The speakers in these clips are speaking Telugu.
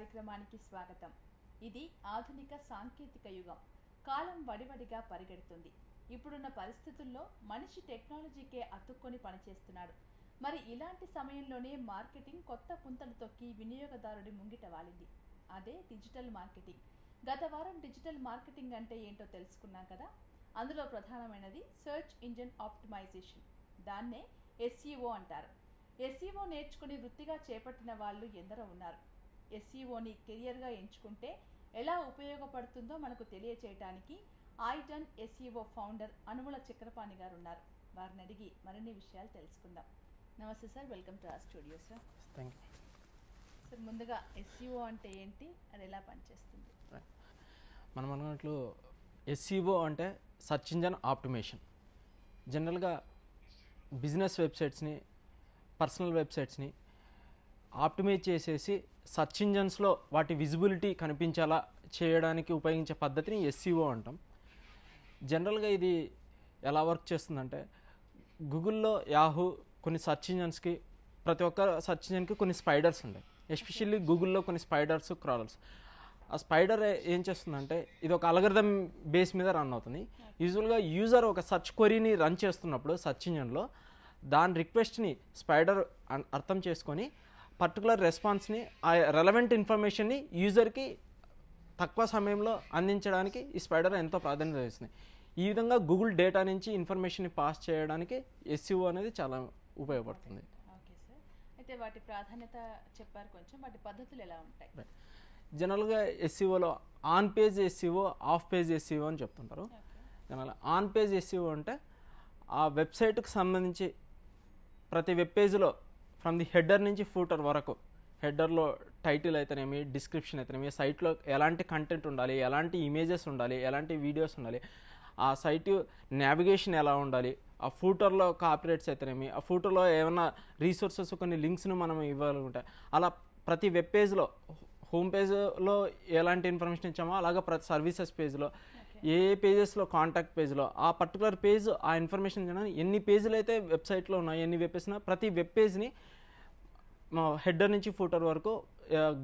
కార్యక్రమానికి స్వాగతం ఇది ఆధునిక సాంకేతిక యుగం కాలం వడివడిగా పరిగెడుతుంది ఇప్పుడున్న పరిస్థితుల్లో మనిషి టెక్నాలజీకే అతుక్కొని పనిచేస్తున్నాడు మరి ఇలాంటి సమయంలోనే మార్కెటింగ్ కొత్త పుంతలు తొక్కి వినియోగదారుడి ముంగిట వాలింది అదే డిజిటల్ మార్కెటింగ్ గత వారం డిజిటల్ మార్కెటింగ్ అంటే ఏంటో తెలుసుకున్నాం కదా అందులో ప్రధానమైనది సెర్చ్ ఇంజిన్ ఆప్టిమైజేషన్ దాన్నే ఎస్ఈఓ అంటారు ఎస్ఈఓ నేర్చుకుని వృత్తిగా చేపట్టిన వాళ్ళు ఎందరో ఉన్నారు ఎస్సీఓని e కెరియర్గా ఎంచుకుంటే ఎలా ఉపయోగపడుతుందో మనకు తెలియచేయటానికి ఐటన్ SEO e founder Anumula Chakrapani గారు ఉన్నారు వారిని అడిగి మరిన్ని విషయాలు తెలుసుకుందాం నమస్తే sir welcome to R studio sir thank you sir ముందుగా ఎస్ఈఓ e అంటే ఏంటి అది ఎలా పనిచేస్తుంది మనం అనుకున్నట్లు ఎస్ఈఓ అంటే సర్చ్ ఇంజన్ ఆప్టిమేషన్ జనరల్గా బిజినెస్ వెబ్సైట్స్ని పర్సనల్ వెబ్సైట్స్ని ఆప్టిమైజ్ చేసేసి సర్చ్ ఇంజన్స్లో వాటి విజిబిలిటీ కనిపించేలా చేయడానికి ఉపయోగించే పద్ధతిని ఎస్సీఓ e అంటాం జనరల్గా ఇది ఎలా వర్క్ చేస్తుందంటే గూగుల్లో యాహూ కొన్ని సర్చ్ ఇంజన్స్కి ప్రతి ఒక్క సర్చ్ ఇంజన్కి కొన్ని స్పైడర్స్ ఉంటాయి ఎస్పెషల్లీ గూగుల్లో కొన్ని స్పైడర్స్ క్రాలర్స్ ఆ స్పైడర్ ఏం చేస్తుందంటే ఇది ఒక అలగర్థం బేస్ మీద రన్ అవుతుంది యూజువల్గా యూజర్ ఒక సర్చ్ క్వరీని రన్ చేస్తున్నప్పుడు సర్చ్ ఇంజన్లో దాని రిక్వెస్ట్ని స్పైడర్ అర్థం చేసుకొని పర్టికులర్ రెస్పాన్స్ని ఆ రెలవెంట్ ఇన్ఫర్మేషన్ని యూజర్కి తక్కువ సమయంలో అందించడానికి ఈ స్పైడర్ ఎంతో ప్రాధాన్యత ఇస్తుంది ఈ విధంగా గూగుల్ డేటా నుంచి ఇన్ఫర్మేషన్ని పాస్ చేయడానికి ఎస్సీఓ e అనేది చాలా ఉపయోగపడుతుంది అయితే వాటి ప్రాధాన్యత చెప్పారు కొంచెం వాటి పద్ధతులు ఎలా ఉంటాయి జనరల్గా ఎస్సీఓలో on page SEO off page SEO అని చెప్తుంటారు జనరల్ ఆన్ పేజ్ ఎస్సీఓ అంటే ఆ వెబ్సైట్కి సంబంధించి ప్రతి వెబ్ పేజ్లో ఫ్రమ్ ది హెడర్ నుంచి ఫూటర్ వరకు హెడర్లో టైటిల్ అయితేనేమి డిస్క్రిప్షన్ అయితేనేమి సైట్లో ఎలాంటి కంటెంట్ ఉండాలి ఎలాంటి ఇమేజెస్ ఉండాలి ఎలాంటి వీడియోస్ ఉండాలి ఆ సైట్ నావిగేషన్ ఎలా ఉండాలి ఆ ఫూటర్లో కాపీరేట్స్ అయితేనేమి ఆ ఫూటర్లో ఏమైనా రీసోర్సెస్ కొన్ని లింక్స్ను మనం ఇవ్వాలనుకుంటే అలా ప్రతి వెబ్ పేజ్లో హోమ్ పేజ్లో ఎలాంటి ఇన్ఫర్మేషన్ ఇచ్చామో అలాగే ప్రతి సర్వీసెస్ పేజ్లో ఏ ఏ పేజెస్లో కాంటాక్ట్ పేజ్లో ఆ పర్టికులర్ పేజ్ ఆ ఇన్ఫర్మేషన్ ఎన్ని పేజీలు అయితే వెబ్సైట్లో ఉన్నాయి ఎన్ని వెబ్ ప్రతి వెబ్ పేజ్ని హెడ్డర్ నుంచి ఫూటర్ వరకు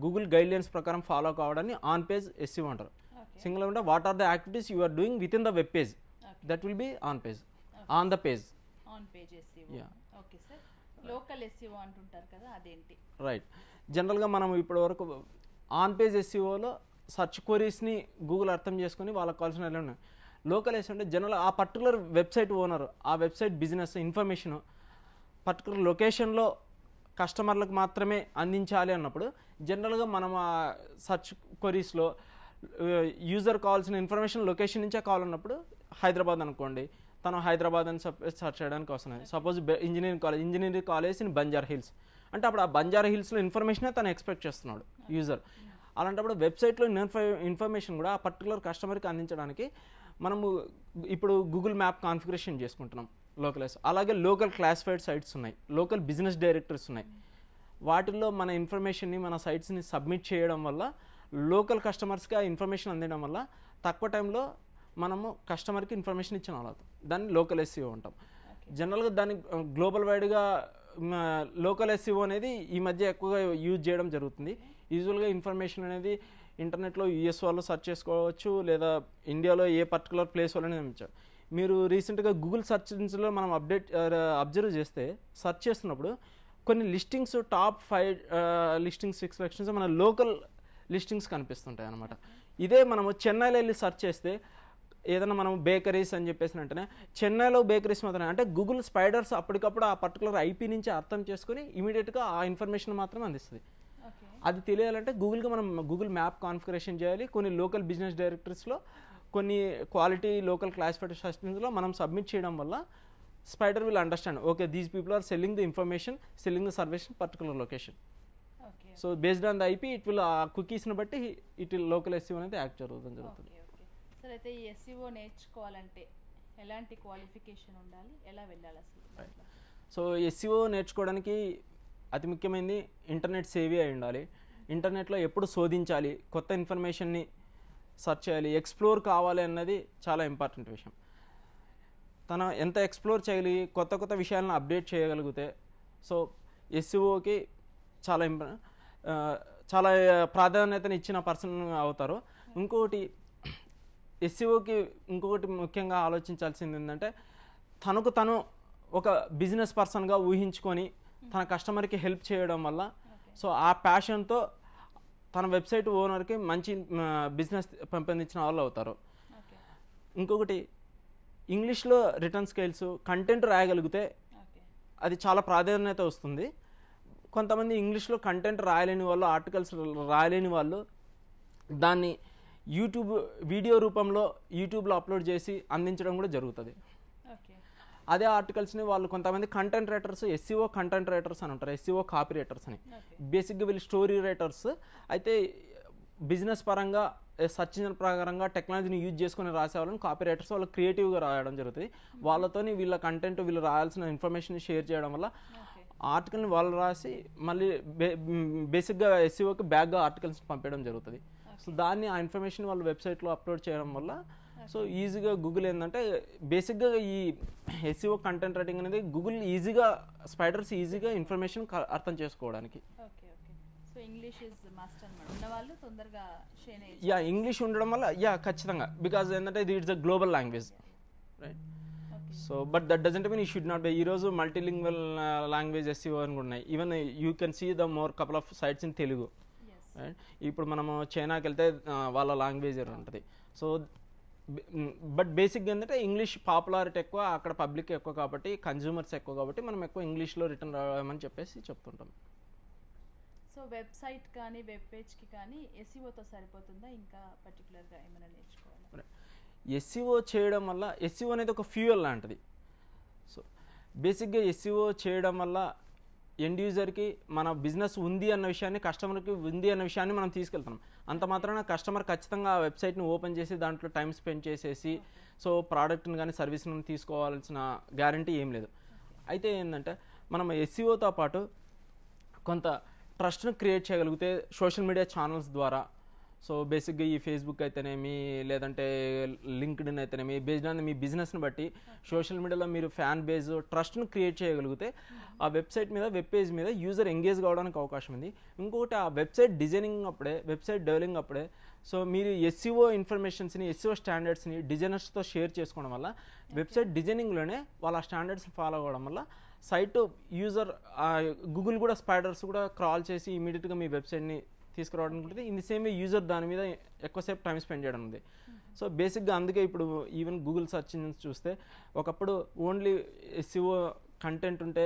గూగుల్ గైడ్లైన్స్ ప్రకారం ఫాలో కావడాన్ని ఆన్ పేజ్ ఎస్సీ అంటారు సింగిల్ ఉంటే what are the activities you doing with in the web page that will be on page on the page on page okay sir local right జనరల్గా మనం ఇప్పటి వరకు ఆన్ పేజ్ ఎస్సీఓలో సర్చ్ క్వరీస్ని గూగుల్ అర్థం చేసుకుని వాళ్ళకి కావాల్సిన ఉన్నాయి లోకల్ అంటే జనరల్ ఆ పర్టికులర్ వెబ్సైట్ ఓనర్ ఆ వెబ్సైట్ బిజినెస్ ఇన్ఫర్మేషన్ పర్టికులర్ లొకేషన్లో కస్టమర్లకు మాత్రమే అందించాలి అన్నప్పుడు జనరల్గా మనం ఆ సర్చ్ క్వరీస్లో యూజర్ కావాల్సిన ఇన్ఫర్మేషన్ లొకేషన్ నుంచే కావాలన్నప్పుడు హైదరాబాద్ అనుకోండి తను హైదరాబాద్ అని సర్చ్ చేయడానికి వస్తున్నాయి suppose engineering college engineering college in Banjara Hills అంటే అప్పుడు ఆ బంజారా హిల్స్లో ఇన్ఫర్మేషన్ తను ఎక్స్పెక్ట్ చేస్తున్నాడు యూజర్ అలాంటప్పుడు వెబ్సైట్లో ఇన్ఫర్మేషన్ కూడా ఆ పర్టికులర్ కస్టమర్కి అందించడానికి మనము ఇప్పుడు గూగుల్ మ్యాప్ కాన్ఫిగరేషన్ చేసుకుంటున్నాం లోకలైజ్ అలాగే లోకల్ క్లాసిఫైడ్ సైట్స్ ఉన్నాయి లోకల్ బిజినెస్ డైరెక్టర్స్ ఉన్నాయి వాటిల్లో మన ఇన్ఫర్మేషన్ని మన సైట్స్ని సబ్మిట్ చేయడం వల్ల లోకల్ కస్టమర్స్కి ఆ ఇన్ఫర్మేషన్ అందడం వల్ల తక్కువ టైంలో మనము కస్టమర్కి ఇన్ఫర్మేషన్ ఇచ్చిన అవుతాం దాన్ని లోకల్ ఎస్సీఓ ఉంటాం e జనరల్గా దాన్ని గ్లోబల్ వైడ్గా లోకల్ ఎస్సీఓ e అనేది ఈ మధ్య ఎక్కువగా యూజ్ చేయడం జరుగుతుంది ఈజువల్గా ఇన్ఫర్మేషన్ అనేది ఇంటర్నెట్లో యూఎస్ వాళ్ళు సెర్చ్ చేసుకోవచ్చు లేదా ఇండియాలో ఏ పర్టికులర్ ప్లేస్ వాళ్ళని నిర్మించారు మీరు రీసెంట్గా గూగుల్ సర్చ్ ఇంజిన్లో మనం అప్డేట్ అబ్జర్వ్ చేస్తే సర్చ్ చేస్తున్నప్పుడు కొన్ని listings top five listings six లక్షన్స్ మన లోకల్ లిస్టింగ్స్ కనిపిస్తుంటాయి అనమాట ఇదే మనము చెన్నైలో వెళ్ళి సర్చ్ చేస్తే ఏదైనా మనం బేకరీస్ అని చెప్పేసి అంటేనే చెన్నైలో బేకరీస్ మాత్రమే అంటే గూగుల్ స్పైడర్స్ అప్పటికప్పుడు ఆ పర్టికులర్ ఐపీ నుంచి అర్థం చేసుకుని ఇమీడియట్గా ఆ ఇన్ఫర్మేషన్ మాత్రం అందిస్తుంది అది తెలియాలంటే గూగుల్కి మనం గూగుల్ మ్యాప్ కాన్ఫిగరేషన్ చేయాలి కొన్ని లోకల్ బిజినెస్ డైరెక్టర్స్లో కొన్ని క్వాలిటీ లోకల్ క్లాసిఫైడ్ సస్టెన్స్లో మనం సబ్మిట్ చేయడం వల్ల spider will understand okay these people are selling the information selling the service in particular location so based on the IP it will ఆ కుకీస్ని బట్టి ఇట్ విల్ లోకల్ ఎస్సీఓ అనేది యాక్ట్ జరుగుతుంది జరుగుతుంది సార్ అయితే ఈ ఎస్సీఓ e నేర్చుకోవాలంటే ఎలాంటి క్వాలిఫికేషన్ ఉండాలి ఎలా వెళ్ళాలి అసలు సో ఎస్సీఓ e నేర్చుకోవడానికి అతి ముఖ్యమైనది ఇంటర్నెట్ సేవీ అయి ఉండాలి ఇంటర్నెట్లో ఎప్పుడు శోధించాలి కొత్త ఇన్ఫర్మేషన్ని సెర్చ్ చేయాలి ఎక్స్ప్లోర్ కావాలి అన్నది చాలా ఇంపార్టెంట్ విషయం తన ఎంత ఎక్స్ప్లోర్ చేయాలి కొత్త కొత్త విషయాలను అప్డేట్ చేయగలిగితే సో ఎస్సీఓకి చాలా ఇంపా చాలా ప్రాధాన్యతను ఇచ్చిన పర్సన్ అవుతారు ఇంకొకటి ఎస్సీఓకి ఇంకొకటి ముఖ్యంగా ఆలోచించాల్సింది ఏంటంటే తనకు తను ఒక బిజినెస్ పర్సన్గా ఊహించుకొని తన కస్టమర్కి హెల్ప్ చేయడం వల్ల సో ఆ ప్యాషన్తో తన వెబ్సైట్ ఓనర్కి మంచి బిజినెస్ పెంపొందించిన వాళ్ళు అవుతారు ఇంకొకటి ఇంగ్లీష్లో రిటర్న్ స్కేల్స్ కంటెంట్ రాయగలిగితే అది చాలా ప్రాధాన్యత వస్తుంది కొంతమంది ఇంగ్లీష్లో కంటెంట్ రాయలేని వాళ్ళు ఆర్టికల్స్ రాయలేని వాళ్ళు దాన్ని యూట్యూబ్ వీడియో రూపంలో యూట్యూబ్లో అప్లోడ్ చేసి అందించడం కూడా జరుగుతుంది అదే ఆర్టికల్స్ని వాళ్ళు కొంతమంది content writers SEO content writers అని ఉంటారు ఎస్సీఓ కాపీ రైటర్స్ అని బేసిక్గా వీళ్ళు స్టోరీ రైటర్స్ అయితే బిజినెస్ పరంగా సర్చ్ ఇంజిన్ ప్రకారంగా టెక్నాలజీని యూజ్ చేసుకుని రాసే వాళ్ళని కాపీ రైటర్స్ వాళ్ళు క్రియేటివ్గా రాయడం జరుగుతుంది hmm. వాళ్ళతోని వీళ్ళ కంటెంట్ వీళ్ళు రాయాల్సిన ఇన్ఫర్మేషన్ షేర్ చేయడం వల్ల ఆర్టికల్ని వాళ్ళు రాసి మళ్ళీ బేసిక్గా ఎస్సీఓకి బ్యాక్గా ఆర్టికల్స్ పంపించడం జరుగుతుంది సో దాన్ని ఆ ఇన్ఫర్మేషన్ వాళ్ళ వెబ్సైట్లో అప్లోడ్ చేయడం వల్ల సో ఈజీగా గూగుల్ ఏంటంటే బేసిక్గా ఈ ఎస్సీఓ కంటెంట్ రైటింగ్ అనేది గూగుల్ ఈజీగా స్పైడర్స్ ఈజీగా ఇన్ఫర్మేషన్ అర్థం చేసుకోవడానికి యా ఇంగ్లీష్ ఉండడం వల్ల యా ఖచ్చితంగా బికాజ్ ఏంటంటే it's a global language right so but that doesn't mean we should not by ఈరోజు మల్టీలింగ్వల్ లాంగ్వేజ్ ఎస్సీఓ అని కూడా ఉన్నాయి even you can see the more couple of sites in Telugu ఇప్పుడు మనము చైనాకి వెళ్తే uh, వాళ్ళ లాంగ్వేజ్ ఉంటుంది సో బట్ బేసిక్గా ఏంటంటే ఇంగ్లీష్ పాపులారిటీ ఎక్కువ అక్కడ పబ్లిక్ ఎక్కువ కాబట్టి కన్జ్యూమర్స్ ఎక్కువ కాబట్టి మనం ఎక్కువ ఇంగ్లీష్లో రిటర్న్ రావమని చెప్పేసి చెప్తుంటాం సో వెబ్సైట్ కానీ వెబ్ పేజ్కి కానీ ఎస్ఈఓతో e సరిపోతుందా ఇంకా పర్టికులర్గా ఏమైనా నేర్చుకోవాలి ఎస్ఈఓ e చేయడం వల్ల ఎస్ఈఓ e అనేది ఒక ఫ్యూయల్ లాంటిది సో బేసిక్గా ఎస్ఈఓ చేయడం వల్ల ఎండ్ యూజర్కి మన బిజినెస్ ఉంది అన్న విషయాన్ని కస్టమర్కి ఉంది అన్న విషయాన్ని మనం తీసుకెళ్తాం అంత మాత్రాన కస్టమర్ ఖచ్చితంగా ఆ వెబ్సైట్ని ఓపెన్ చేసి దాంట్లో టైం స్పెండ్ చేసేసి సో ప్రోడక్ట్ని కానీ సర్వీస్ని తీసుకోవాల్సిన గ్యారంటీ ఏం లేదు అయితే ఏంటంటే మనం ఎస్సీఓతో e పాటు కొంత ట్రస్ట్ను క్రియేట్ చేయగలిగితే సోషల్ మీడియా ఛానల్స్ ద్వారా సో బేసిక్గా ఈ ఫేస్బుక్ అయితేనేమి లేదంటే ఇన్ అయితేనేమి బేస్డ్ ఆన్ మీ బిజినెస్ని బట్టి సోషల్ మీడియాలో మీరు ఫ్యాన్ బేస్ ట్రస్ట్ను క్రియేట్ చేయగలిగితే ఆ వెబ్సైట్ మీద వెబ్ పేజ్ మీద యూజర్ ఎంగేజ్ కావడానికి అవకాశం ఉంది ఇంకొకటి ఆ వెబ్సైట్ డిజైనింగ్ అప్పుడే వెబ్సైట్ డెవలింగ్ అప్పుడే సో మీరు ఎస్సీఓ ఇన్ఫర్మేషన్స్ని ఎస్సీఓ స్టాండర్డ్స్ని డిజైనర్స్తో షేర్ చేసుకోవడం వల్ల వెబ్సైట్ డిజైనింగ్లోనే వాళ్ళ స్టాండర్డ్స్ని ఫాలో అవ్వడం వల్ల సైట్ యూజర్ గూగుల్ కూడా స్పైడర్స్ కూడా క్రాల్ చేసి ఇమీడియట్గా మీ వెబ్సైట్ని తీసుకురావడం ఉంటుంది in the same way user దాని మీద ఎక్కువసేపు టైం స్పెండ్ చేయడం ఉంది సో బేసిక్గా అందుకే ఇప్పుడు ఈవెన్ గూగుల్ సర్చ్ ఇంజిన్స్ చూస్తే ఒకప్పుడు ఓన్లీ ఎస్సీఓ కంటెంట్ ఉంటే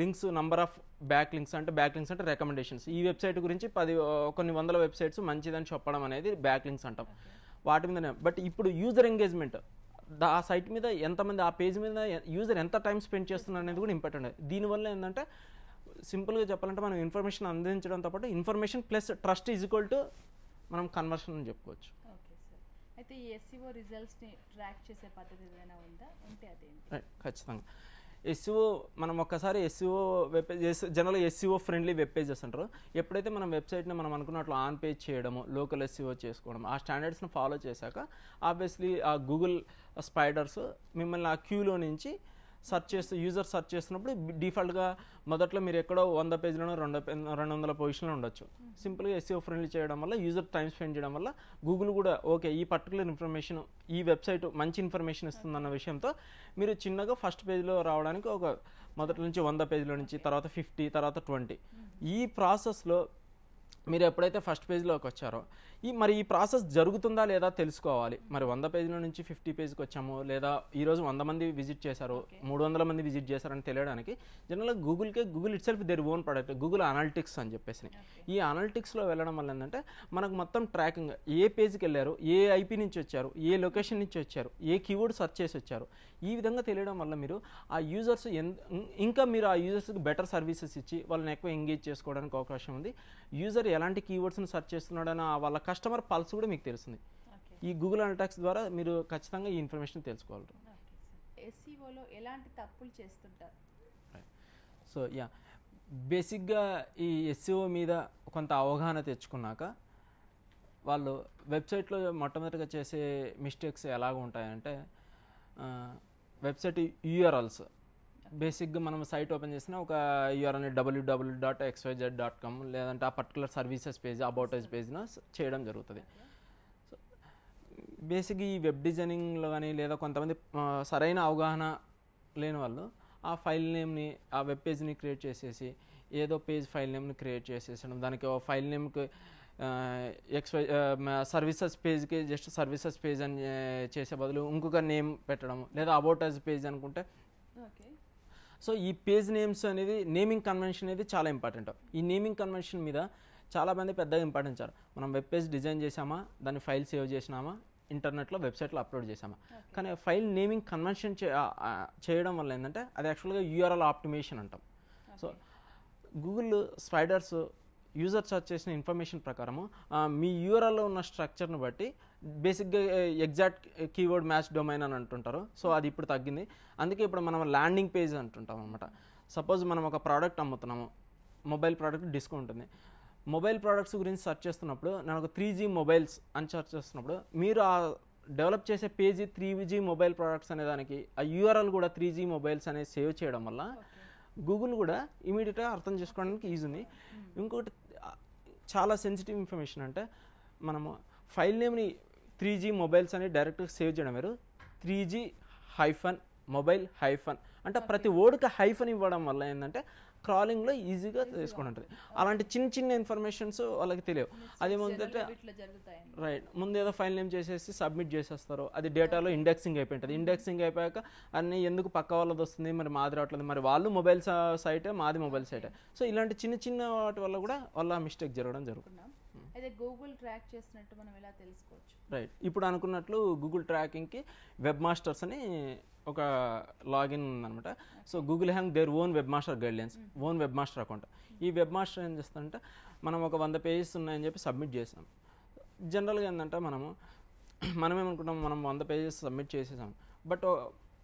links number of back links అంటే బ్యాక్ లింక్స్ అంటే రికమెండేషన్స్ ఈ వెబ్సైట్ గురించి పది కొన్ని వందల వెబ్సైట్స్ మంచిదని చెప్పడం అనేది బ్యాక్ లింక్స్ అంటాం వాటి మీదనే బట్ ఇప్పుడు యూజర్ ఎంగేజ్మెంట్ ఆ సైట్ మీద ఎంతమంది ఆ పేజ్ మీద యూజర్ ఎంత టైం స్పెండ్ చేస్తున్నారు అనేది కూడా ఇంపార్టెంట్ దీనివల్ల ఏంటంటే సింపుల్గా చెప్పాలంటే మనం ఇన్ఫర్మేషన్ అందించడంతో పాటు information plus trust is equal to మనం కన్వర్షన్ అని చెప్పుకోవచ్చు అయితే ఈ ట్రాక్ e చేసే పద్ధతి ఖచ్చితంగా ఎస్సీఓ e మనం ఒక్కసారి ఎస్సీఓ వెబ్ పేజ్ జనరల్గా ఎస్సీఓ ఫ్రెండ్లీ వెబ్ పేజెస్ అంటారు ఎప్పుడైతే మనం వెబ్సైట్ని మనం అనుకున్నట్లు ఆన్ పేజ్ చేయడము లోకల్ ఎస్సీఓ e చేసుకోవడం ఆ స్టాండర్డ్స్ని ఫాలో చేశాక ఆబ్వియస్లీ ఆ గూగుల్ స్పైడర్స్ మిమ్మల్ని ఆ క్యూలో నుంచి సర్చ్ చేస్తే యూజర్ సర్చ్ చేస్తున్నప్పుడు డిఫాల్ట్గా మొదట్లో మీరు ఎక్కడో వంద పేజీలను రెండు రెండు వందల పొజిషన్లో ఉండొచ్చు సింపుల్గా ఎస్సీఓ ఫ్రెండ్లీ చేయడం వల్ల యూజర్ టైం స్పెండ్ చేయడం వల్ల గూగుల్ కూడా ఓకే ఈ పర్టికులర్ ఇన్ఫర్మేషన్ ఈ వెబ్సైట్ మంచి ఇన్ఫర్మేషన్ ఇస్తుందన్న విషయంతో మీరు చిన్నగా ఫస్ట్ పేజ్లో రావడానికి ఒక మొదటి నుంచి వంద పేజీల నుంచి తర్వాత ఫిఫ్టీ తర్వాత ట్వంటీ ఈ ప్రాసెస్లో మీరు ఎప్పుడైతే ఫస్ట్ పేజ్లోకి వచ్చారో ఈ మరి ఈ ప్రాసెస్ జరుగుతుందా లేదా తెలుసుకోవాలి మరి వంద పేజీల నుంచి ఫిఫ్టీ పేజ్కి వచ్చాము లేదా ఈరోజు వంద మంది విజిట్ చేశారు మూడు వందల మంది విజిట్ చేశారని తెలియడానికి జనరల్గా గూగుల్కే Google itself their own product Google analytics అని చెప్పేసి ఈ అనాలిటిక్స్లో వెళ్ళడం వల్ల ఏంటంటే మనకు మొత్తం ట్రాకింగ్ ఏ పేజ్కి వెళ్ళారు ఏ ఐపీ నుంచి వచ్చారు ఏ లొకేషన్ నుంచి వచ్చారు ఏ కీవర్డ్ సర్చ్ చేసి వచ్చారు ఈ విధంగా తెలియడం వల్ల మీరు ఆ యూజర్స్ ఇంకా మీరు ఆ యూజర్స్కి బెటర్ సర్వీసెస్ ఇచ్చి వాళ్ళని ఎక్కువ ఎంగేజ్ చేసుకోవడానికి అవకాశం ఉంది యూజర్ ఎలాంటి కీవర్డ్స్ని సెర్చ్ చేస్తున్నాడని వాళ్ళ కస్టమర్ పల్స్ కూడా మీకు తెలుస్తుంది ఈ గూగుల్ అనటాక్స్ ద్వారా మీరు ఖచ్చితంగా ఈ ఇన్ఫర్మేషన్ తెలుసుకోగలరు ఎస్ఈఓలో e ఎలాంటి తప్పులు చేస్తుంటారు సో యా బేసిక్గా ఈ ఎస్ఈఓ e మీద కొంత అవగాహన తెచ్చుకున్నాక వాళ్ళు వెబ్సైట్లో మొట్టమొదటిగా చేసే మిస్టేక్స్ ఎలాగ ఉంటాయంటే వెబ్సైట్ యూఆర్ఎల్స్ బేసిక్గా మనం సైట్ ఓపెన్ చేసిన ఒక యూఆర్ అనేది W dot XYZ dot com లేదంటే ఆ పర్టికులర్ సర్వీసెస్ పేజ్ అబౌటైజ్ పేజ్న చేయడం జరుగుతుంది బేసిక్ ఈ వెబ్ డిజైనింగ్లో కానీ లేదా కొంతమంది సరైన అవగాహన లేని వాళ్ళు ఆ ఫైల్ నేమ్ని ఆ వెబ్ పేజ్ని క్రియేట్ చేసేసి ఏదో పేజ్ ఫైల్ నేమ్ని క్రియేట్ చేసేసడం దానికి ఫైల్ నేమ్కి ఎక్స్పై సర్వీసెస్ పేజ్కి జస్ట్ సర్వీసెస్ పేజ్ అని చేసే బదులు ఇంకొక నేమ్ పెట్టడం లేదా అబౌటైజ్ పేజ్ అనుకుంటే సో ఈ పేజ్ నేమ్స్ అనేది నేమింగ్ కన్వెన్షన్ అనేది చాలా ఇంపార్టెంట్ ఈ నేమింగ్ కన్వెన్షన్ మీద చాలామంది పెద్దగా ఇంపార్టెంట్ సార్ మనం వెబ్ పేజ్ డిజైన్ చేసామా దాన్ని ఫైల్ సేవ్ చేసినామా ఇంటర్నెట్లో వెబ్సైట్లో అప్లోడ్ చేసామా కానీ ఫైల్ నేమింగ్ కన్వెన్షన్ చేయడం వల్ల ఏంటంటే అది యాక్చువల్గా యూఆర్ఎల్ ఆప్టిమేషన్ అంటాం so Google spiders user search చేసిన ఇన్ఫర్మేషన్ ప్రకారము మీ యూఆర్ఎల్లో ఉన్న స్ట్రక్చర్ను బట్టి బేసిక్గా ఎగ్జాక్ట్ కీవర్డ్ మ్యాచ్ డొమైన్ అని అంటుంటారు సో అది ఇప్పుడు తగ్గింది అందుకే ఇప్పుడు మనం ల్యాండింగ్ పేజ్ అంటుంటాం అనమాట సపోజ్ మనం ఒక ప్రోడక్ట్ అమ్ముతున్నాము మొబైల్ ప్రోడక్ట్ డిస్కౌంట్ ఉంది మొబైల్ ప్రోడక్ట్స్ గురించి సెర్చ్ చేస్తున్నప్పుడు ఒక త్రీ జీ మొబైల్స్ అని సర్చ్ చేస్తున్నప్పుడు మీరు ఆ డెవలప్ చేసే పేజీ త్రీ జీ మొబైల్ ప్రోడక్ట్స్ అనే దానికి ఆ యూఆర్ఎల్ కూడా త్రీ జీ మొబైల్స్ అనేది సేవ్ చేయడం వల్ల గూగుల్ కూడా ఇమీడియట్గా అర్థం చేసుకోవడానికి ఈజీ ఉంది ఇంకోటి చాలా సెన్సిటివ్ ఇన్ఫర్మేషన్ అంటే మనము ఫైల్ నేమ్ని త్రీ జీ మొబైల్స్ అని డైరెక్ట్గా సేవ్ చేయడం వేరు three G hyphen mobile hyphen అంటే ప్రతి ఓడికి హైఫన్ ఇవ్వడం వల్ల ఏంటంటే క్రాలింగ్లో ఈజీగా ఉంటుంది అలాంటి చిన్న చిన్న ఇన్ఫర్మేషన్స్ వాళ్ళకి తెలియవు అది ముందంటే రైట్ ముందు ఏదో ఫైల్ నేమ్ చేసేసి సబ్మిట్ చేసేస్తారు అది డేటాలో ఇండెక్సింగ్ అయిపోయి ఉంటుంది ఇండెక్సింగ్ అయిపోయాక అన్ని ఎందుకు పక్క వాళ్ళది వస్తుంది మరి మాది రావట్లేదు మరి వాళ్ళు మొబైల్ సైటే మాది మొబైల్ సైటే సో ఇలాంటి చిన్న చిన్న వాటి వల్ల కూడా వాళ్ళ మిస్టేక్ జరగడం జరుగుతుంది అయితే గూగుల్ ట్రాక్ చేసినట్టు మనం ఎలా తెలుసుకోవచ్చు రైట్ ఇప్పుడు అనుకున్నట్లు గూగుల్ ట్రాకింగ్కి వెబ్ మాస్టర్స్ అని ఒక లాగిన్ అనమాట so Google hang their own webmaster guidelines hmm. Own webmaster account ఈ వెబ్ మాస్టర్ ఏం చేస్తానంటే మనం ఒక వంద పేజెస్ ఉన్నాయని చెప్పి సబ్మిట్ చేసాం జనరల్గా ఏంటంటే మనము మనమేమనుకుంటాం మనం వంద పేజెస్ సబ్మిట్ చేసేసాం బట్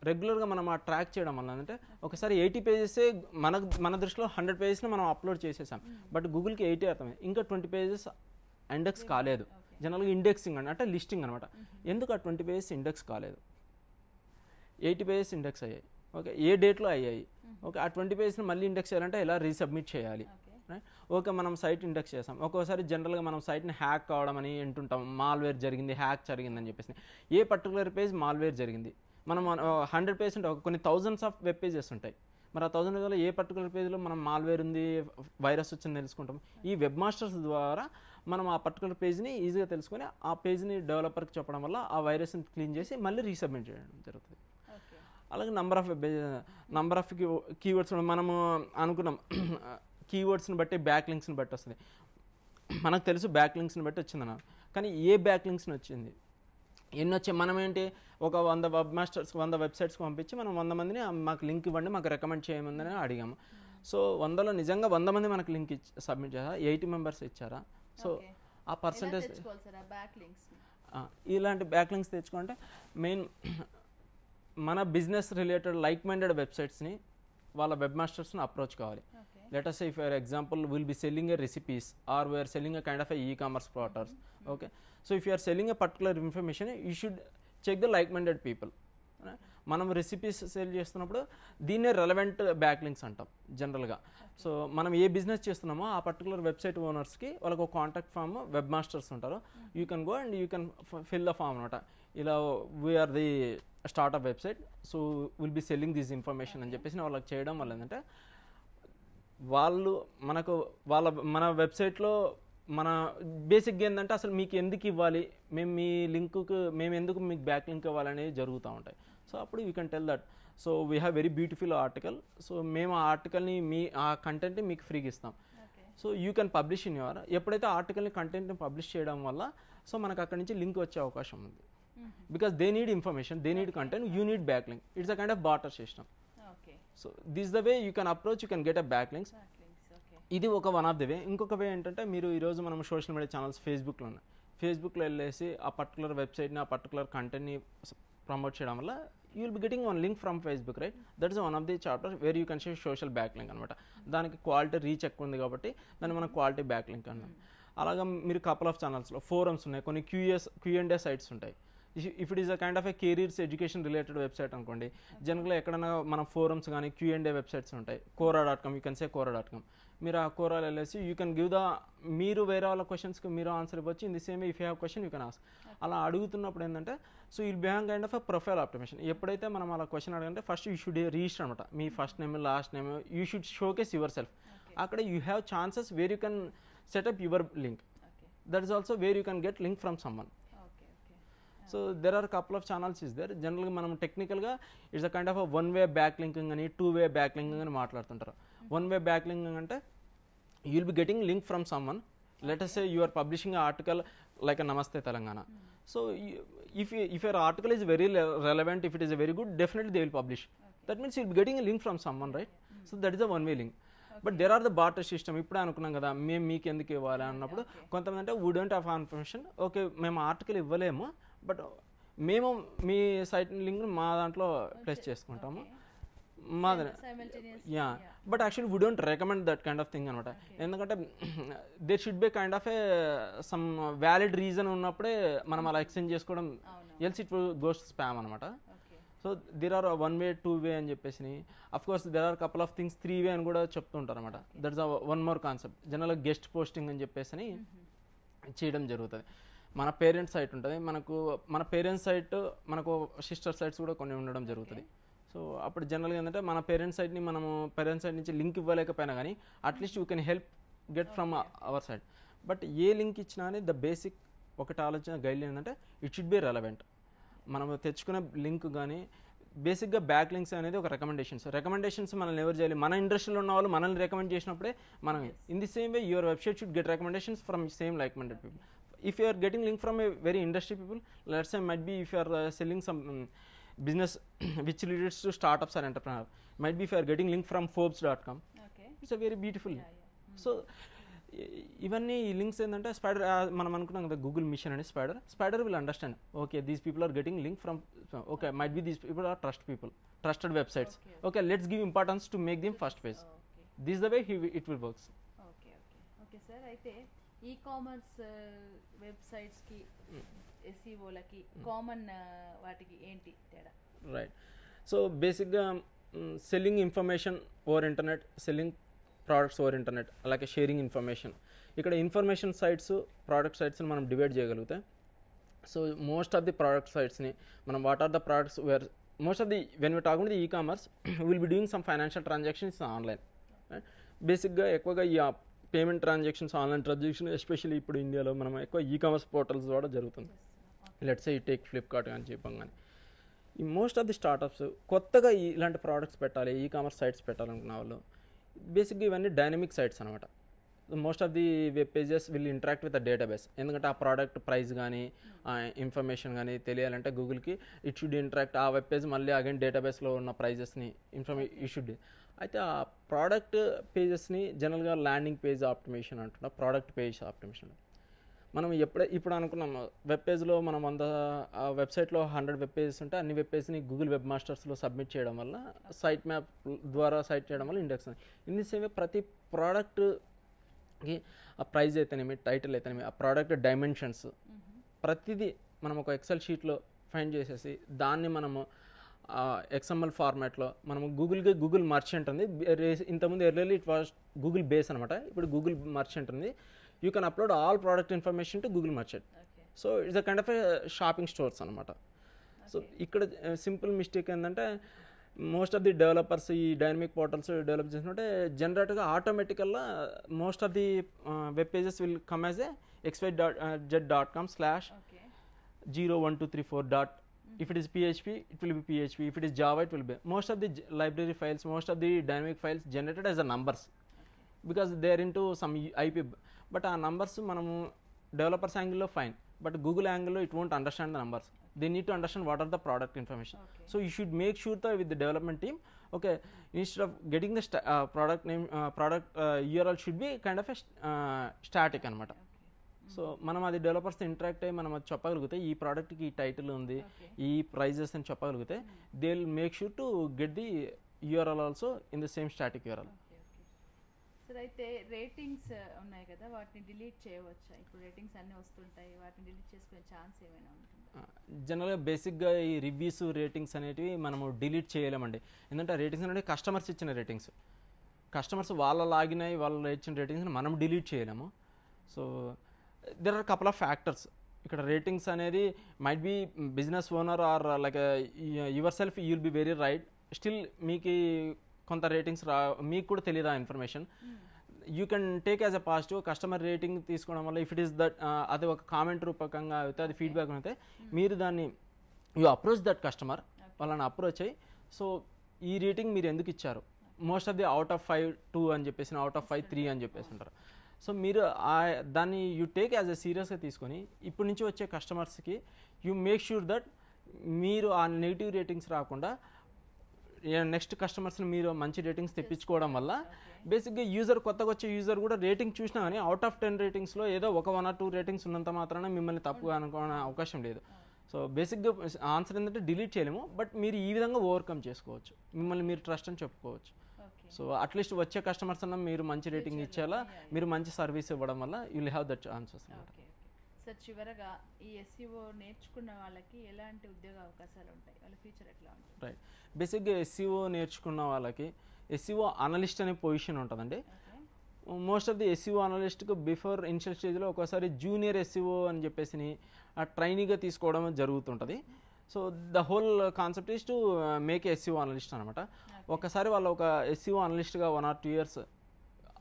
రెగ్యులర్గా మనం ఆ ట్రాక్ చేయడం వల్ల అంటే ఒకసారి ఎయిటీ పేజెసే మన మన దృష్టిలో హండ్రెడ్ పేజెస్ని మనం అప్లోడ్ చేసేసాం hmm. బట్ గూగుల్కి ఎయిటీ అర్థమే ఇంకా ట్వంటీ పేజెస్ ఇండెక్స్ కాలేదు జనరల్గా ఇండెక్సింగ్ అంటే లిస్టింగ్ అనమాట mm-hmm. ఎందుకు ఆ ట్వంటీ పేజెస్ ఇండెక్స్ కాలేదు ఎయిటీ పేజెస్ ఇండెక్స్ అయ్యాయి ఓకే ఏ డేట్లో అయ్యాయి mm-hmm. ఓకే ఆ ట్వంటీ పేజెస్ని మళ్ళీ ఇండెక్స్ చేయాలంటే ఎలా రీసబ్మిట్ చేయాలి ఓకే మనం సైట్ ఇండెక్స్ చేస్తాం ఒక్కోసారి జనరల్గా మనం సైట్ని హ్యాక్ కావడం అని వింటుంటాం మాల్వేర్ జరిగింది హ్యాక్ జరిగింది అని చెప్పేసి ఏ పర్టికులర్ పేజ్ మాల్వేర్ జరిగింది మనం హండ్రెడ్ పేజెస్ ఉంటాయి కొన్ని థౌజండ్స్ ఆఫ్ వెబ్ పేజెస్ ఉంటాయి మరి ఆ థౌజండ్ వల్ల ఏ పర్టికులర్ పేజ్లో మనం మాల్వేర్ ఉంది వైరస్ వచ్చింది తెలుసుకుంటాం ఈ వెబ్ మాస్టర్స్ ద్వారా మనం ఆ పర్టికులర్ పేజ్ని ఈజీగా తెలుసుకొని ఆ పేజ్ని డెవలపర్కి చెప్పడం వల్ల ఆ వైరస్ని క్లీన్ చేసి మళ్ళీ రీసబ్మిట్ చేయడం జరుగుతుంది అలాగే number of number of keywords మనము అనుకున్నాం కీవర్డ్స్ని బట్టి బ్యాక్ లింక్స్ని బట్టి వస్తుంది మనకు తెలుసు బ్యాక్ లింక్స్ని బట్టి వచ్చిందన్న కానీ ఏ బ్యాక్ లింక్స్ని వచ్చింది ఎన్ని వచ్చాయి మనం ఏంటి ఒక వంద వెబ్ మాస్టర్స్ వంద వెబ్సైట్స్కి పంపించి మనం వంద మందిని మాకు లింక్ ఇవ్వండి మాకు రికమెండ్ చేయమని అడిగాము సో వందలో నిజంగా వంద మంది మనకు లింక్ ఇచ్చి సబ్మిట్ చేశారా ఎయిటీ మెంబర్స్ ఇచ్చారా సో ఆ పర్సంటేజ్ ఇలాంటి బ్యాక్లింగ్స్ తెచ్చుకుంటే మెయిన్ మన బిజినెస్ రిలేటెడ్ లైక్ మైండెడ్ వెబ్సైట్స్ని వాళ్ళ వెబ్ మాస్టర్స్ని అప్రోచ్ కావాలి as if for example will be selling a recipes or we are selling a kind of a e commerce products okay so if you are selling a particular information you should check the like minded people మనం రెసిపీస్ సేల్ చేస్తున్నప్పుడు దీన్నే రెలవెంట్ లింక్స్ అంటాం జనరల్గా సో మనం ఏ బిజినెస్ చేస్తున్నామో ఆ పర్టికులర్ వెబ్సైట్ ఓనర్స్కి వాళ్ళకి ఒక కాంటాక్ట్ ఫామ్ వెబ్ మాస్టర్స్ ఉంటారు you can go and you can fill the form అనమాట ఇలా we are the startup website so will be selling this information అని చెప్పేసి వాళ్ళకి చేయడం వల్ల ఏంటంటే వాళ్ళు మనకు వాళ్ళ మన వెబ్సైట్లో మన బేసిక్గా ఏంటంటే అసలు మీకు ఎందుకు ఇవ్వాలి మేము మీ లింకుకు మేము ఎందుకు మీకు బ్యాక్ లింక్ ఇవ్వాలనేది జరుగుతూ ఉంటాయి సో అప్పుడు you can tell that so we have very beautiful article so మేము ఆ ఆర్టికల్ని మీ ఆ కంటెంట్ని మీకు ఫ్రీగా ఇస్తాం so you can publish in your ఎప్పుడైతే ఆర్టికల్ని కంటెంట్ని పబ్లిష్ చేయడం వల్ల సో మనకు అక్కడి నుంచి లింక్ వచ్చే అవకాశం ఉంది because they need information they need content you need back link it's a kind of barter system so this the way you can approach you can get a back links ఇది ఒక వన్ ఆఫ్ ది వే ఇంకొక వే ఏంటంటే మీరు ఈరోజు మనం సోషల్ మీడియా ఛానల్స్ ఫేస్బుక్లో ఉన్నాయి ఫేస్బుక్లో వెళ్ళేసి ఆ పర్టికులర్ వెబ్సైట్ని ఆ పర్టికులర్ కంటెంట్ని ప్రమోట్ చేయడం వల్ల you will be getting one link from Facebook right that is one of the chapter where you can share social back link అనమాట దానికి క్వాలిటీ రీచ్ ఎక్కువ ఉంది కాబట్టి దాన్ని మనం క్వాలిటీ బ్యాక్ లింక్ అన్నాం అలాగే మీరు కపుల్ ఆఫ్ ఛానల్స్లో ఫోరమ్స్ ఉన్నాయి కొన్ని క్యూఎస్ క్యూఎండే సైట్స్ ఉంటాయి if it is a kind of a careers education related website అనుకోండి జనరల్గా ఎక్కడైనా మన ఫోరమ్స్ కానీ క్యూఎండే వెబ్సైట్స్ ఉంటాయి Quora dot com you can say Quora dot com మీరు ఆ కూరలు వెళ్ళేసి యూ కెన్ గివ్ ద మీరు వేరే వాళ్ళ క్వశ్చన్స్కి మీరు ఆన్సర్ ఇవ్వచ్చు in the same if you have question you can ask అలా అడుగుతున్నప్పుడు ఏంటంటే సో ఈ bank kind of a profile optimization ఎప్పుడైతే మనం అలా క్వశ్చన్ అడగంటే ఫస్ట్ యూ షుడ్ రీచ్ అనమాట మీ first name last name you should showcase yourself అక్కడ you have chances where you can set up your link that is also where you can get link from someone so there are couple of channels is there జనరల్గా మనం టెక్నికల్గా it's a kind of one way back linking అని టూ వే బ్యాక్ లింకింగ్ అని మాట్లాడుతుంటారు వన్ వే బ్యాక్ లింక్ అంటే you will be getting link from someone letters you are publishing article like Namaste Telangana so if if your article is very relevant if it is very good definitely they will publish that means you getting link from someone right so that is the one way link but there are the barter system ఇప్పుడే అనుకున్నాం కదా మేము మీకు ఎందుకు ఇవ్వాలి అన్నప్పుడు కొంతమంది అంటే we don't have information okay మేము ఆర్టికల్ ఇవ్వలేము బట్ మేము మీ సైట్ లింక్ మా దాంట్లో ప్లేస్ చేసుకుంటాము yeah but actually we don't recommend that kind of thing అనమాట ఎందుకంటే there should be kind of a some valid reason ఉన్నప్పుడే మనం అలా ఎక్స్చేంజ్ చేసుకోవడం ఎల్స్ ఇట్ గోస్ స్పామ్ అనమాట so there are one way two way అని చెప్పేసి of course there are couple of things three వే అని కూడా చెప్తుంటారు అనమాట that's one more concept general guest posting అని చెప్పేసి mm-hmm. చేయడం జరుగుతుంది మన పేరెంట్స్ సైట్ ఉంటుంది మనకు మన పేరెంట్స్ సైట్ మనకు సిస్టర్ సైట్స్ కూడా కొన్ని ఉండడం జరుగుతుంది సో అప్పుడు జనరల్గా ఏంటంటే మన పేరెంట్స్ సైడ్ని మనము పేరెంట్స్ సైడ్ నుంచి లింక్ ఇవ్వలేకపోయినా కానీ at least you can help get from our side but a link ఇచ్చినా అని ద బేసిక్ ఒకటి ఆలోచన గైడ్ ఏంటంటే ఇట్ షుడ్ బి రెలవెంట్ మనం తెచ్చుకునే లింక్ కానీ బేసిక్గా బ్యాక్ లింక్స్ అనేది ఒక రికమెండేషన్స్ రికమెండేషన్స్ మనల్ని ఎవరు చేయాలి మన ఇండస్ట్రీలో ఉన్న వాళ్ళు మనల్ని రికమెండ్ చేసినప్పుడే మనం in the same way your website should get recommendations from same like minded people if you are getting link from a very industry people let's I might be if you are selling some business which leads to startups or entrepreneur might be if you are getting link from forbes.com okay. it's a very beautiful yeah, yeah. Mm. so ఇవన్నీ ఈ లింక్స్ ఏంటంటే స్పైడర్ మనం అనుకున్నాం కదా గూగుల్ మిషన్ అని spider spider will understand okay these people are getting link from okay might be these people are trust people trusted websites okay let's give importance to make them first page this the way it will works okay okay okay sir అయితే ఈ కామర్స్ వెబ్సైట్స్కి ఎస్ఈఓలకి కామన్ వాటికి ఏంటి తేడా రైట్ సో బేసిక్గా selling information over internet selling products over internet అలాగే షేరింగ్ ఇన్ఫర్మేషన్ ఇక్కడ ఇన్ఫర్మేషన్ సైట్స్ ప్రోడక్ట్ సైట్స్ని మనం డివైడ్ చేయగలిగితే so most of the product సైట్స్ని మనం what are the products where most of the when we talk e commerce will be doing some financial transactions online బేసిక్గా ఎక్కువగా ఈ payment transactions online transaction especially ఇప్పుడు ఇండియాలో మనం ఎక్కువ ఈ కామర్స్ పోర్టల్స్ ద్వారా జరుగుతుంది లెట్స్ ఈ టేక్ ఫ్లిప్కార్ట్ కానీ చెప్పాం కానీ ఈ మోస్ట్ ఆఫ్ ది స్టార్టప్స్ కొత్తగా ఇలాంటి ప్రోడక్ట్స్ పెట్టాలి ఈ కామర్స్ సైట్స్ పెట్టాలనుకున్న వాళ్ళు బేసిక్గా ఇవన్నీ డైనమిక్ సైట్స్ అనమాట most of the web pages will interact with the database ఎందుకంటే ఆ ప్రోడక్ట్ ప్రైస్ కానీ ఇన్ఫర్మేషన్ కానీ తెలియాలంటే గూగుల్కి ఇట్ షుడ్ ఇంటరాక్ట్ ఆ వెబ్ పేజ్ మళ్ళీ అగైన్ డేటాబేస్లో ఉన్న ప్రైజెస్ని ఇన్ఫర్మే యూ షుడ్ అయితే ఆ ప్రోడక్ట్ పేజెస్ని జనరల్గా ల్యాండింగ్ పేజ్ ఆప్టిమేషన్ అంటున్నా ప్రోడక్ట్ పేజ్ ఆప్టిమేషన్ మనం ఎప్పుడే ఇప్పుడు అనుకున్నాం వెబ్ పేజ్లో మనం వంద వెబ్సైట్లో హండ్రెడ్ వెబ్ పేజెస్ ఉంటే అన్ని వెబ్ పేజ్ని గూగుల్ వెబ్ మాస్టర్స్లో సబ్మిట్ చేయడం వల్ల సైట్ మ్యాప్ ద్వారా సైట్ చేయడం వల్ల ఇండెక్స్ ఇన్ని సేమే ప్రతి ప్రోడక్ట్కి ఆ ప్రైజ్ అయితేనేమి టైటిల్ అయితేనేమి ఆ ప్రోడక్ట్ డైమెన్షన్స్ ప్రతిదీ మనం ఒక ఎక్సెల్ షీట్లో ఫైండ్ చేసేసి దాన్ని మనము ఎక్స్ఎంఎల్ ఫార్మాట్లో మనం గూగుల్కి గూగుల్ మర్చెంట్ ఉంది ఇంతకుముందు early it was Google base అనమాట ఇప్పుడు గూగుల్ మర్చెంట్ ఉంది you can upload all product information to Google merchant so it's a kind of shopping stores అనమాట సో ఇక్కడ సింపుల్ uh, మిస్టేక్ ఏంటంటే మోస్ట్ ఆఫ్ ది డెవలపర్స్ ఈ డైనమిక్ పోర్టల్స్ డెవలప్ చేసినట్టే జనరేట్గా ఆటోమేటికల్గా most of the web pages will come as a X Y dot Z dot com slash zero one two three four dot if it is PHP it will be PHP if it is Java it will be most of the library files most of the dynamic files generated as a numbers because they are into some IP but ఆ నంబర్స్ మనము డెవలపర్స్ యాంగిల్లో ఫైన్ బట్ గూగుల్ యాంగిల్లో it won't understand the numbers they need to understand what are the product information so you should make sure the with the development team okay instead of getting the product name product all should be kind of a static అనమాట సో mm-hmm. మనం అది డెవలపర్స్తో ఇంటరాక్ట్ అయ్యి మనం అది చెప్పగలిగితే ఈ ప్రోడక్ట్కి ఈ టైటిల్ ఉంది ఈ ప్రైజెస్ అని చెప్పగలిగితే they will make sure to get the URL also in the same static URL sir అయితే రేటింగ్స్ uh, ఉన్నాయి కదా వాటిని డిలీట్ చేయవచ్చా ఇప్పుడు రేటింగ్స్ అన్నీ వస్తుంటాయి వాటిని డిలీట్ చేసుకునే ఛాన్స్ ఏమైనా ఉంటుంది జనరల్గా బేసిక్గా ఈ రివ్యూస్ రేటింగ్స్ అనేటివి మనము డిలీట్ చేయలేమండి ఎందుకంటే రేటింగ్స్ అనేవి కస్టమర్స్ ఇచ్చిన రేటింగ్స్ కస్టమర్స్ వాళ్ళ లాగిన్ అయ్యి వాళ్ళు ఇచ్చిన రేటింగ్స్ మనం డిలీట్ చేయలేము so there are couple of factors ఇక్కడ రేటింగ్స్ అనేది might be business owner or like yourself will be very right still మీకు కొంత రేటింగ్స్ రా మీకు కూడా తెలియదు ఆ information you can take as a positive customer rating తీసుకోవడం వల్ల ఇఫ్ ఇట్ ఈస్ దట్ అది ఒక కామెంట్ రూపకంగా అయితే అది ఫీడ్బ్యాక్ అయితే hmm. మీరు దాన్ని యూ అప్రోచ్ దట్ కస్టమర్ వాళ్ళని అప్రోచ్ అయ్యి సో ఈ రేటింగ్ మీరు ఎందుకు ఇచ్చారు most of the out of five two అని చెప్పేసి అవుట్ ఆఫ్ ఫైవ్ త్రీ అని చెప్పేసి ఉంటారు సో మీరు దాన్ని యూ టేక్ యాజ్ అ సీరియస్గా తీసుకొని ఇప్పటి నుంచి వచ్చే కస్టమర్స్కి యూ మేక్ ష్యూర్ దట్ మీరు ఆ నెగిటివ్ రేటింగ్స్ రాకుండా నెక్స్ట్ కస్టమర్స్ని మీరు మంచి రేటింగ్స్ తెప్పించుకోవడం వల్ల బేసిక్గా యూజర్ కొత్తగా వచ్చే యూజర్ కూడా రేటింగ్ చూసినా కానీ అవుట్ ఆఫ్ టెన్ రేటింగ్స్లో ఏదో ఒక వన్ ఆర్ టూ రేటింగ్స్ ఉన్నంత మాత్రాన మిమ్మల్ని తప్పుగా hmm. అనుకోవడం అవకాశం లేదు సో బేసిక్గా ఆన్సర్ ఏంటంటే డిలీట్ చేయలేము బట్ మీరు ఈ విధంగా ఓవర్కమ్ చేసుకోవచ్చు మిమ్మల్ని మీరు ట్రస్ట్ అని చెప్పుకోవచ్చు సో అట్లీస్ట్ వచ్చే కస్టమర్స్ అన్న మీరు మంచి రేటింగ్ ఇచ్చేలా మీరు మంచి సర్వీస్ ఇవ్వడం వల్ల యుల్ హ్యావ్ దట్ ఆన్సర్స్ అనమాట సార్ చివరగా ఈ ఎస్ఈఓ e నేర్చుకున్న వాళ్ళకి ఎలాంటి ఉద్యోగ అవకాశాలు ఉంటాయి వాళ్ళ ఫ్యూచర్ ఎట్లా ఉంటుంది రైట్ బేసిక్గా ఎస్సీఓ e నేర్చుకున్న వాళ్ళకి ఎస్సీఓ అనలిస్ట్ e అనే పొజిషన్ ఉంటుందండి మోస్ట్ ఆఫ్ ది ఎస్సీఓ అనలిస్ట్కు బిఫోర్ ఇనిషియల్ స్టేజ్లో ఒకసారి జూనియర్ ఎస్సీఓ అని చెప్పేసి ట్రైనింగ్గా తీసుకోవడం జరుగుతుంటుంది so the whole concept is to make SEO analyst అనమాట ఒకసారి వాళ్ళు ఒక ఎస్సీఓ అనలిస్ట్గా వన్ ఆర్ టూ ఇయర్స్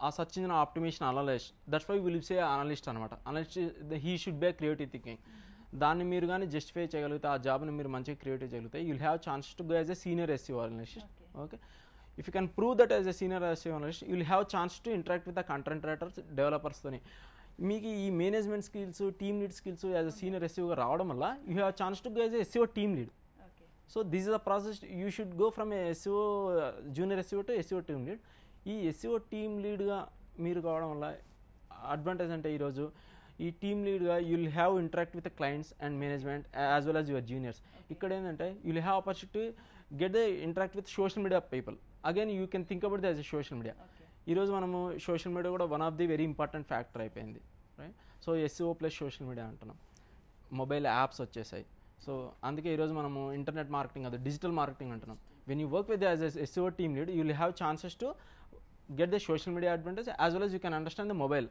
ఆ సచ్చిన optimization analyst that's why will say analyst అనమాట analyst he should be creative thinking దాన్ని మీరు కానీ జస్టిఫై చేయగలిగితే ఆ జాబ్ని మీరు మంచిగా క్రియేట్ చేయగలిగితే you'll have chance to go as a senior SEO analyst okay if you can prove that as a senior SEO analyst you'll have chance to interact with the content writers డెవలపర్స్తోని మీకు ఈ management skills team lead skills as a senior ఎస్సీగా రావడం వల్ల you have chance to as SEO team lead so this is a process you should go from SEO junior SEO to SCO team lead ఈ ఎస్సీఓ టీమ్ లీడ్గా మీరు కావడం వల్ల అడ్వాంటేజ్ అంటే ఈరోజు ఈ టీమ్ లీడ్గా you'll have interact with clients and management as well as your juniors ఇక్కడ ఏంటంటే you'll have opportunity get the interact with social media people again you can think about the as a social media ఈరోజు మనము సోషల్ మీడియా కూడా one of the very important factor అయిపోయింది right so SEO plus social media అంటున్నాం మొబైల్ యాప్స్ వచ్చేసాయి సో అందుకే ఈరోజు మనము ఇంటర్నెట్ మార్కెటింగ్ అది డిజిటల్ మార్కెటింగ్ అంటున్నాం when you work with as SEO team lead you will have chances to get the social media advantage as well as you can understand the mobile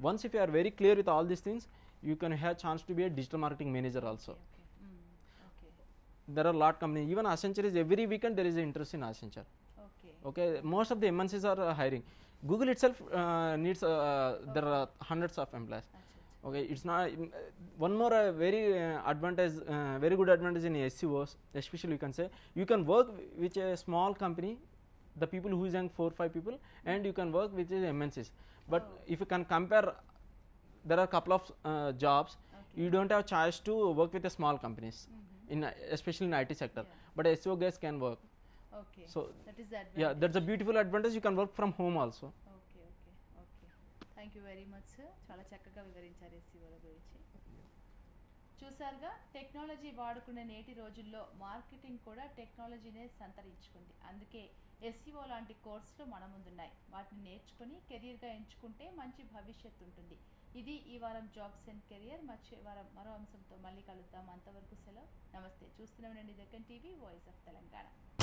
once if you are very clear with all these things you can have chance to be a digital marketing manager also okay, okay. Mm, okay. there are a lot companies even accenture is every weekend there is interest in accenture okay most of the mncs are uh, hiring google itself uh, needs uh, there are hundreds of employees okay it's not uh, one more uh, very uh, advantage very good advantage in scos especially you can say you can work with a small company the people who is young four five people and you can work with the mncs but if you can compare there are a couple of uh, jobs okay. you don't have choice to work with the small companies mm -hmm. in uh, especially in IT sector yeah. but SEO guys can work okay so that is the advantage. yeah that's a beautiful advantage you can work from home also okay okay okay thank you very much sir చాలా చక్కగా వివరించారు SEO గురించి చూసారుగా టెక్నాలజీ వాడుకునే నేటి రోజుల్లో మార్కెటింగ్ కూడా టెక్నాలజీనే సంతరించుకుంది అందుకే ఎస్ఈఓ లాంటి కోర్సులు మన ముందున్నాయి వాటిని నేర్చుకుని కెరీర్గా ఎంచుకుంటే మంచి భవిష్యత్తు ఉంటుంది ఇది ఈ వారం జాబ్స్ అండ్ కెరియర్ మచ్చే వారం మరో అంశంతో మళ్ళీ కలుద్దాం అంతవరకు సెలవు నమస్తే చూస్తున్నాం Deccan TV voice of Telangana